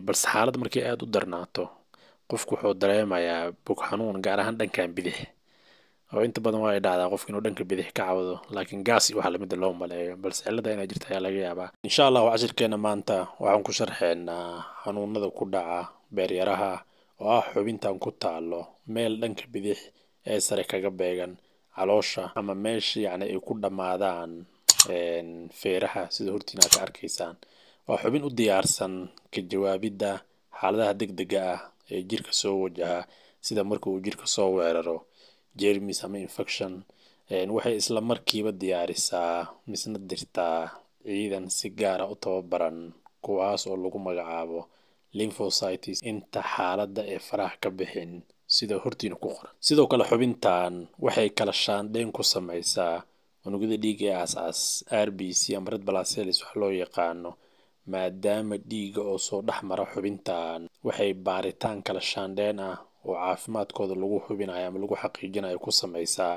balse xaalad markii aada u darnaato qofku wuxuu dareemayaa bog xanuun gaar ahaan dhankan bidix oo inta badan waa ay dhacdaa qofka inuu dhanka bidix ka cawdo laakiin gaasi waxaa lamida ah loo maleeyo balse cillada inay jirta ayaa laga yaabaa insha allahu cashirkeena maanta waxaan ku sharxeynaa xanuunada ku dhaca beeryaraha oo ah xubintan ku taalo meel dhanka bidix ee sare kaga beegan caloosha ama meesha yacni ay ku dhammaadaan feeraha sida hortiina ka arkaysaan waa xubin u diyaarsan ka jawaabidda xaaladaha dega ah ee jirka soo wajaha sida marka uu jirka soo weeraro jermis ama infection waxay isla markiiba diyaarisaa misna dirtaa ciidan si gaara ah u tababaran kuwaas oo lagu magacaabo lymphocytes inta xaaladda ee faraha ka bixin sida hortiina ku qoran sidoo kale xubintan waxay kala shaandheyn ku sameysaa unugyada dhiig ee aas r b c ama red balacelis wax loo yaqaano maadaama dhiiga oo soo dhex mara xubintan waxay baaritaan kala shaandheen ah oo caafimaadkooda lagu hubinayo ama lagu xaqiijinayo ku sameysaa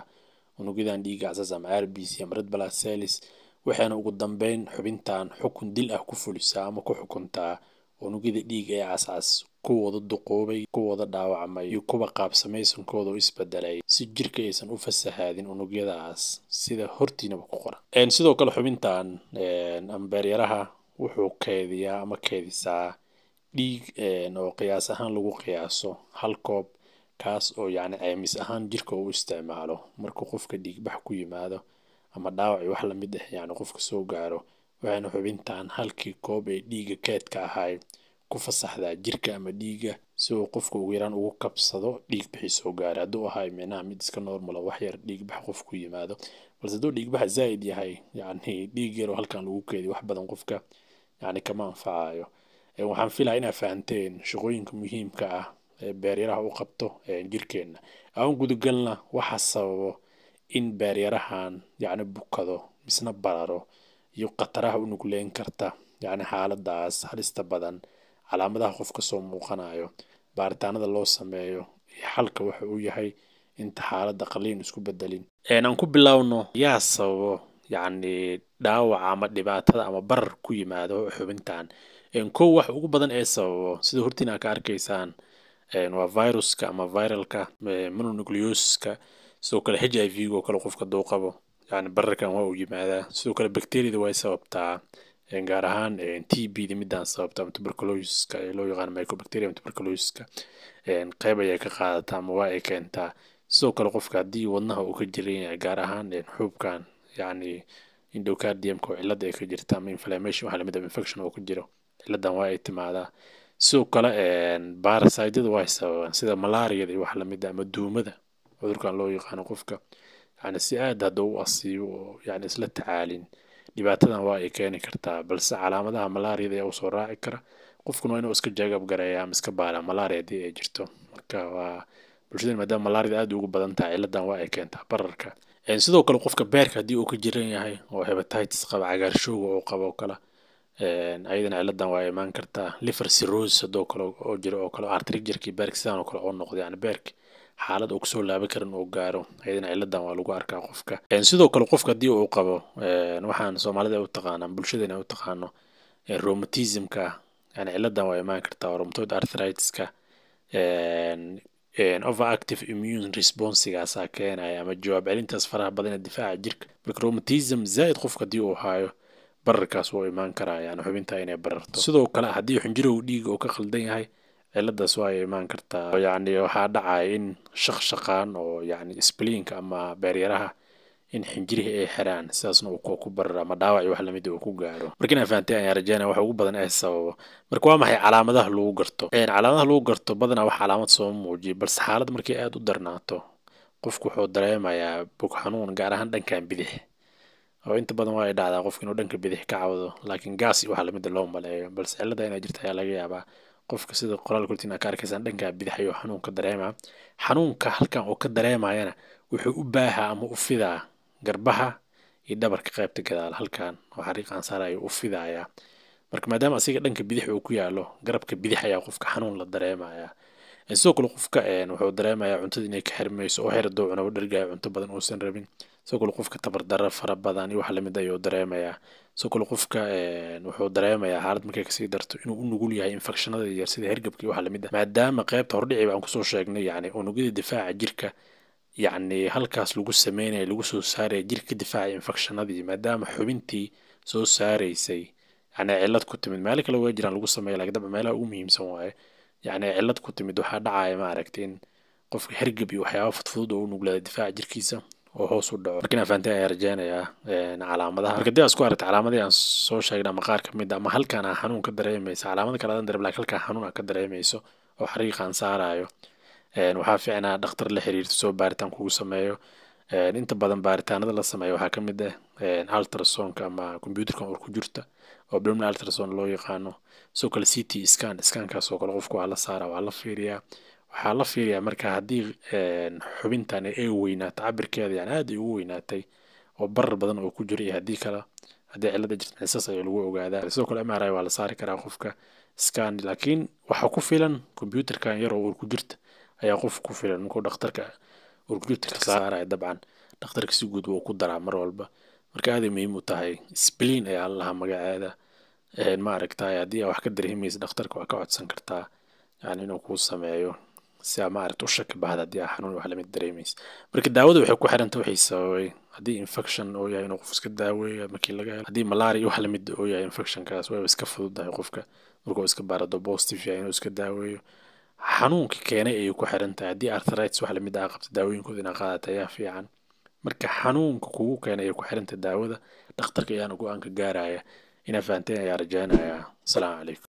unugyadan dhiigga casas ama r b c ama red waxayna ugu dambeyn xubintan xukun dil ah ku fulisaa ama ku xukuntaa unugyada dhiiga ee cascas kuwooda duquubay kuwooda dhaawacmay iyo kuwa qaabsamaysankooda oo isbedelay si jirka aysan u fasahaadin unugyadaas sida hortiinaba ku qoran sidoo kale xubintan ambeeryaraha wuxuu keydiyaa ama keedisaa dhiig eh, oo qiyaas ahaan lagu qiyaaso hal koob kaas oo yacni ceymis ahaan jirka uu isticmaalo markuu qofka dhiigbax ku yimaado ama dhaawaci wax lamid ah yacni qofka soo gaaro waxayna xubintan halkii koob ee dhiiga keedka ahay ku fasaxdaa jirka ama dhiiga si uu qofka ugu yaraan ugu kabsado dhiig bixi soo gaara hadduu ahay micnaha mid iska normal wax yar dhiigbax qof ku yimaado balse hadduu dhiigbaxa zaa'id yahay yacni dhiig yaroo halkan lagu keediyo wax badan qofka yani kama anfacayo waxaan filaa inaa fahanteen shaqooyinka muhiimka ah ee beeryaraha u qabto jirkeenna aan gudagalna waxa sababo in beeryarahan yani bukado misna bararo iyo khataraha u nugleen karta yani xaaladaas halista badan calaamadaha qofka soo muuqanayo baaritaanada loo sameeyo iyo xalka waxa uu yahay inta xaalada qaliin isku bedelin aan ku bilaawno yaa sababo yacni dhaawaca ama dhibaatada ama barar ku yimaado xubintan kow wax ugu badan ee sababo sida hortiina ka arkaysaan waa viruska ama viralka mononucleoska sidoo kale h i v oo kale qofka duu yani bararkan waa uu yimaadaa sidoo kale bacteriada way sababtaa gaar ahaan t b da midaan sababta ama tuberculosiska ee loo yaqaano microbacteria tuberculosiska qeyb ayay ka qaadataa ama waa ay keentaa sidoo kale qofka haddii wadnaha uu ka jiran yahay gaar ahaan xuubkan yani indhocardiumka oo cilada ay ka jirta ama inflammation waxaa lamid ah infection oo ku jiro ciladan waa ay timaadaa sidoo kale barasydyada waa sababaan sida malaariyada iyo wax lamid a ah, ama duumada cudurkan loo yaqaano qofka yani si aada hadda u asiibo oo yani isla tacaalin dhibaatadan waa ay keeni kartaa balse calaamadaha malaariyada ayaa usoo raaci kara qofkuna waa inuu iska jaagab gareeya ama iska baala malaria haddii ay jirto marka waa bulshadeen maadaama malaariyada aada ugu badan tahay ciladan waa ay keentaa bararka sidoo kale qofka beerka haddii uu ka jiran yahay oo hebatites qaba cagaarshooga uu qabo oo kale ayadana ciladan waa imaan kartaa liver cirrhosis hadoo kale oo jiro oo kale artrigjerkii beerka sidaan oo kale oo noqda yani beerka xaalad uu kasoo laaban karin uu gaaro ayadana ciladan waa lagu arkaa qofka sidoo kale qofka haddii uu qabo waxaan soomaalida u taqaanaan bulshadana u taqaano rheumatismka yani ciladan waa imaan kartaa rheumatoid arthritis overactive immune responsegaasaa keenaya ama jawaab celintaas faraha badan ee difaaca jirka micromatism zaaid qofka hadii uu hayo bararkaas wou imaan karaa yani xubinta inay bararto sidoo kale haddii xinjirow dhiiga oo ka khaldan yahay ciladaas waa imaan kartaa yani waxaa dhacaya in shaq shaqaan oo yani spliinka ama beeryaraha in xinjirihii ay xiraan sidaasna uu ku barara ma dhaawac wax lamid ah uu ku gaaro markiina fahamtay ayaa rajaynaya waxa ugu badan ee sababo marka waa maxay calaamadaha lagu garto calaamadaha lagu garto badanaa wax calaamad soo muujiya balse xaalad markay aada u darnaato qofku wuxuu dareemayaa bog xanuun gaar ahaan dhankan bidix oo inta badan waa dhacdaa qofka inuu dhanka bidix ka cawdo laakiin gaas waxa lamida ah loo maleeyo balse cilada inaa jirta ayaa laga yaabaa qofka sida qoraal kortiin ka arkaysaan dhankaa bidix ayuu xanuunka dareemaa xanuunka halkan uu ka dareemayana wuxuu u baahaa ama u fidaa garbaha iyo dhabarka qeybta gadaal halkan oo xariiq ansaar u fidayaa marka maadaama asiga dhanka bidix uu ku yaalo garabka bidix ayaa qofka xanuun la dareemayaa sidoo kale qofka wuxuu dareemayaa cuntada inay ka xirmayso oo xerdo cunaba dhargaya cunto badan uusan rabin sidoo kale qofka tabardaro fara badan iyo wax lamid ah ayuu dareemayaa sidoo kale qofka wuxuu dareemayaa xaalad markay kasii darto inuu u nugul yahay infekshanada yar sida hergabka iyo wax lamid ah maadaama qaybta hordhiciba aan kusoo sheegnay yacni unugyada difaaca jirka yacni halkaas lagu sameynaya lagu soo saaraya jirka difaaca infekshanadii maadaama xubintii soo saaraysay yani cilad ku timid meelo kale waa jiraan lagu sameeya lakin dabca meelaha ugu muhiimsan waaye yacni cilad ku timid waxaa dhacaya ma maaragtay in qofka hergab iyo waxyaaba fudfudud oo u nuglaada difaaca jirkiisa oo hoos u dhaco markin afaantay ayaa rajeynayaa calaamadaha marka dii aa isku aragta calaamadii aan soo sheegna ama qaar kamid a ah, ama halkaan aa xanuun ka dareemaysa calaamada kale adan darem lakin halkaan xanuun aa ka dareemayso oo xariiqaan saarayo waxaa fiican inaad dhakhtar la xiriirto soo baaritaan kugu sameeyo inta badan baaritaanada la sameeyo waxaa kamid mid ah ultrasonka ama computerka or ku jirta oo abdominal ultrason loo yaqaano soo kale c t scan scankaas kale qofka waa la saara waa la fiiriyaa waxaa la fiiriyaa marka haddii xubintan ay weynaato cabirkeeda yani aad ugu weynaatay oo barar badan oo ku jira iyo haddii kale haddii cilada jirta xisaas ayaa lagu ogaadaa sidoo kale m r i waa la saari karaa qofka scan laakiin waxaa ku filan computerkan yar ur ku jirta ayaa qof ku filan markuu dhakhtarka orguuta saaraya dabcan dhakhtarka si guud wuu ku daraa mar walba marka aaday muhiim u tahay sbliin ayaa lalahaa magaceeda maaragtay haddii aa wax ka darhimaysa dhakhtarka wax ka codsan kartaa yani inuu kuu sameeyo si aa maaragta u shaki bahda haddii aa xanuun wax lamid dareemaysa marka daawada waxay ku xiranta waxay sababay haddii infection oo yahay inuu qof iska daaweeya markii laga helo haddii malaria wax lamid oo yahay infectionkaas wayba iska fudud qofka markuu iska baarado positive yahay inuu iska daaweeyo xanuunka keenay ayay ku xiran haddii arthritis wax lamid ah qabta daawooyinkooda inaa qaadata ayaa fiican marka xanuunka kugu keenay ayay ku xiran daawada dhakhtarka ayaana go-aanka gaaraya inaa fahanteen ayaa rajaynayaa asalaamu calaykum